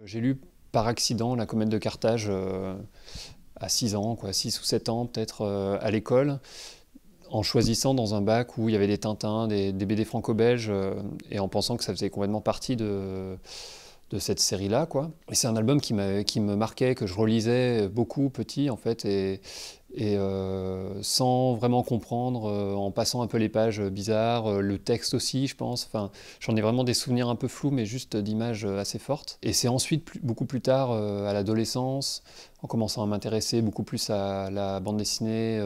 Euh, j'ai lu par accident La comète de Carthage euh, à 6 ans, quoi, 6 ou 7 ans peut-être euh, à l'école, en choisissant dans un bac où il y avait des Tintins, des, BD franco-belges, et en pensant que ça faisait complètement partie de, cette série-là. Et c'est un album qui, qui me marquait, que je relisais beaucoup petit en fait, et, et euh, sans vraiment comprendre, euh, en passant un peu les pages euh, bizarres, le texte aussi, je pense. Enfin, j'en ai vraiment des souvenirs un peu flous, mais juste d'images assez fortes. Et c'est ensuite, beaucoup plus tard, à l'adolescence, en commençant à m'intéresser beaucoup plus à la bande dessinée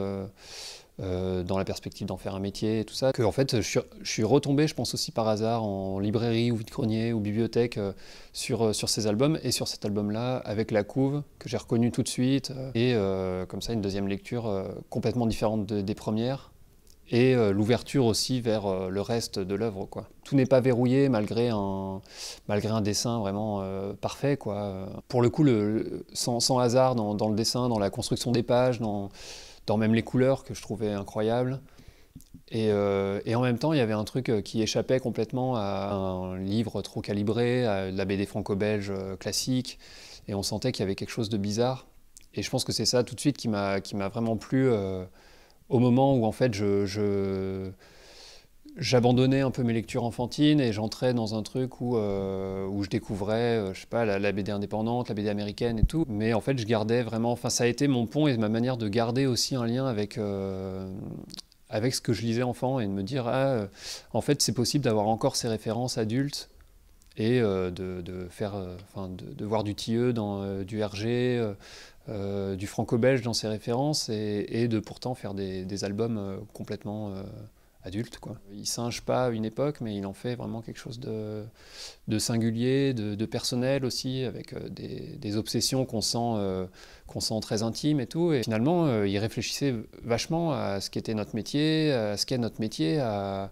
euh, dans la perspective d'en faire un métier et tout ça, que en fait je suis, retombé, je pense aussi par hasard, en librairie ou vide-grenier ou bibliothèque euh, sur, euh, sur ces albums et sur cet album-là avec la couve que j'ai reconnue tout de suite et comme ça une deuxième lecture complètement différente des premières et l'ouverture aussi vers le reste de l'œuvre. Quoi. Tout n'est pas verrouillé malgré un, malgré un dessin vraiment parfait. Quoi. Pour le coup, le, sans, sans hasard dans, dans, le dessin, dans la construction des pages, dans, dans même les couleurs que je trouvais incroyables. Et, euh, en même temps, il y avait un truc euh, qui échappait complètement à un livre trop calibré, à la BD franco-belge euh, classique, et on sentait qu'il y avait quelque chose de bizarre. Et je pense que c'est ça tout de suite qui m'a vraiment plu au moment où en fait je j'abandonnais un peu mes lectures enfantines et j'entrais dans un truc où, euh, où je découvrais, euh, je sais pas, la, la, BD indépendante, la BD américaine et tout. Mais en fait, je gardais vraiment, enfin, ça a été mon pont et ma manière de garder aussi un lien avec, euh, avec ce que je lisais enfant et de me dire, ah, en fait, c'est possible d'avoir encore ces références adultes et de, de, faire, enfin, de, voir du Tilleux dans du Hergé, du franco-belge dans ses références et, de pourtant faire des albums complètement adulte. Quoi. Il singe pas une époque, mais il en fait vraiment quelque chose de, singulier, de, personnel aussi, avec euh, des, obsessions qu'on sent, euh, qu'on sent très intimes et tout. Et finalement, euh, il réfléchissait vachement à ce qu'était notre métier, à ce qu'est notre métier, à,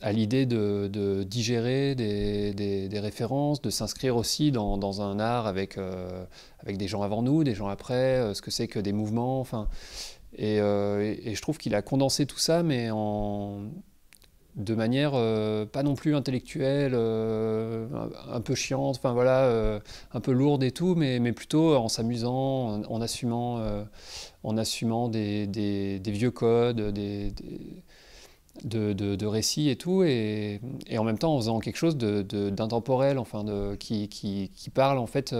à l'idée de, digérer des, références, de s'inscrire aussi dans, un art avec, avec des gens avant nous, des gens après, ce que c'est que des mouvements, enfin... Euh, et, je trouve qu'il a condensé tout ça, mais en, de manière euh, pas non plus intellectuelle, euh, un, peu chiante, enfin voilà, un peu lourde et tout, mais, mais plutôt en s'amusant, en, assumant, en assumant des, vieux codes, des, de, récits et tout, et, en même temps en faisant quelque chose d'intemporel, de, enfin, qui, qui, qui, parle en fait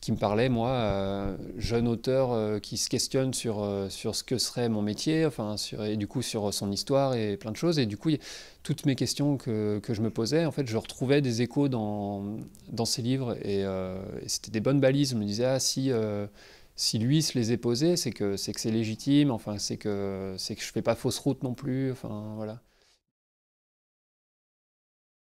qui, me parlait, moi, euh, jeune auteur euh, qui se questionne sur, euh, sur ce que serait mon métier, enfin, sur, et du coup sur son histoire et plein de choses. Et du coup, toutes mes questions que, que je me posais, en fait, je retrouvais des échos dans, dans ces livres et, c'était des bonnes balises. Je me disais, ah, si, si lui se les est posées, c'est que c'est que c'est légitime, enfin, c'est que, c'est que je fais pas fausse route non plus, enfin, voilà.